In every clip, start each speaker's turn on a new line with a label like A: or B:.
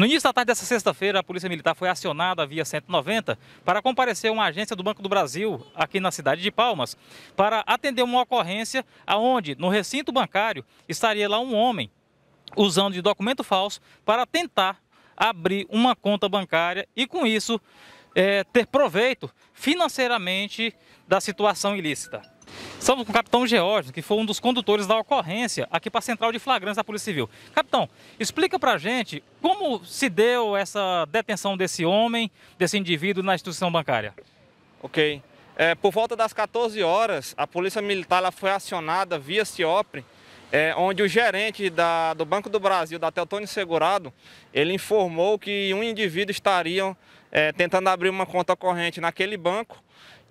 A: No início da tarde dessa sexta-feira, a Polícia Militar foi acionada via 190 para comparecer a uma agência do Banco do Brasil aqui na cidade de Palmas para atender uma ocorrência aonde no recinto bancário estaria lá um homem usando de documento falso para tentar abrir uma conta bancária e com isso é, ter proveito financeiramente da situação ilícita. Estamos com o capitão Geórgio, que foi um dos condutores da ocorrência aqui para a Central de Flagrantes da Polícia Civil. Capitão, explica para a gente como se deu essa detenção desse homem, desse indivíduo na instituição bancária.
B: Ok. É, por volta das 14 horas, a Polícia Militar ela foi acionada via CIOPRE, é, onde o gerente da, do Banco do Brasil, da Teltônio Segurado, ele informou que um indivíduo estaria é, tentando abrir uma conta corrente naquele banco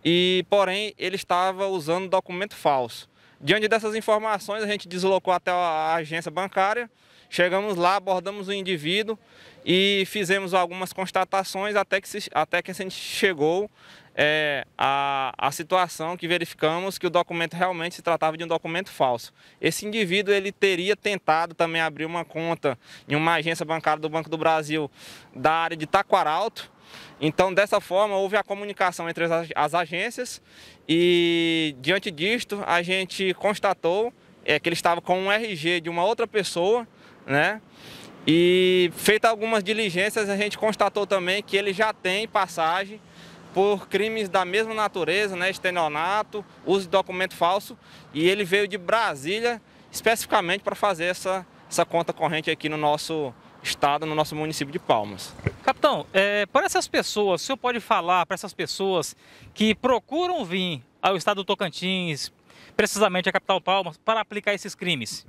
B: e porém ele estava usando documento falso. Diante dessas informações, a gente deslocou até a agência bancária, chegamos lá, abordamos o indivíduo e fizemos algumas constatações até que, se, até que a gente chegou é, à, à situação que verificamos que o documento realmente se tratava de um documento falso. Esse indivíduo ele teria tentado também abrir uma conta em uma agência bancária do Banco do Brasil da área de Taquaralto, então, dessa forma, houve a comunicação entre as, as agências e, diante disto, a gente constatou é, que ele estava com um RG de uma outra pessoa, né? E, feita algumas diligências, a gente constatou também que ele já tem passagem por crimes da mesma natureza, né? Estenonato, uso de documento falso, e ele veio de Brasília especificamente para fazer essa, essa conta corrente aqui no nosso estado no nosso município de Palmas. Capitão, é,
A: para essas pessoas, o senhor pode falar para essas pessoas que procuram vir ao estado do Tocantins, precisamente à capital Palmas, para aplicar esses crimes?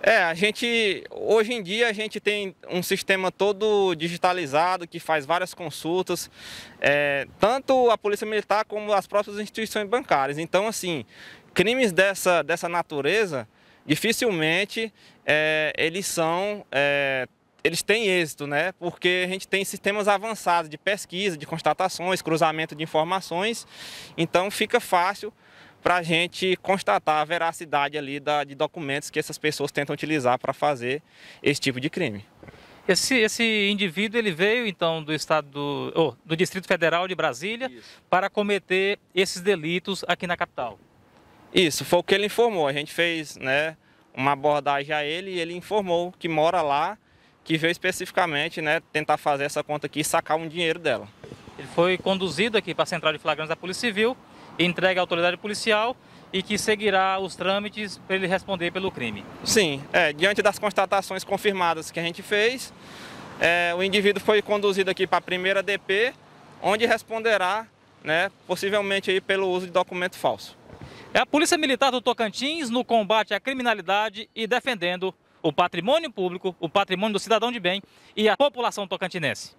B: É, a gente hoje em dia a gente tem um sistema todo digitalizado que faz várias consultas, é, tanto a polícia militar como as próprias instituições bancárias. Então, assim, crimes dessa, dessa natureza dificilmente é, eles são é, eles têm êxito, né? Porque a gente tem sistemas avançados de pesquisa, de constatações, cruzamento de informações, então fica fácil para a gente constatar a veracidade ali da, de documentos que essas pessoas tentam utilizar para fazer esse tipo de crime. Esse, esse indivíduo ele veio então
A: do estado do, oh, do Distrito Federal de Brasília Isso. para cometer esses delitos aqui na capital.
B: Isso, foi o que ele informou. A gente fez né, uma abordagem a ele e ele informou que mora lá, que veio especificamente né, tentar fazer essa conta aqui e sacar um dinheiro dela. Ele foi conduzido aqui para a Central de Flagrantes da Polícia Civil, entregue à autoridade policial e que seguirá os trâmites para ele responder pelo crime. Sim, é, diante das constatações confirmadas que a gente fez, é, o indivíduo foi conduzido aqui para a primeira DP, onde responderá, né, possivelmente aí pelo uso de documento falso. É a Polícia Militar do Tocantins no combate à criminalidade e defendendo
A: o patrimônio público, o patrimônio do cidadão de bem e a população tocantinense.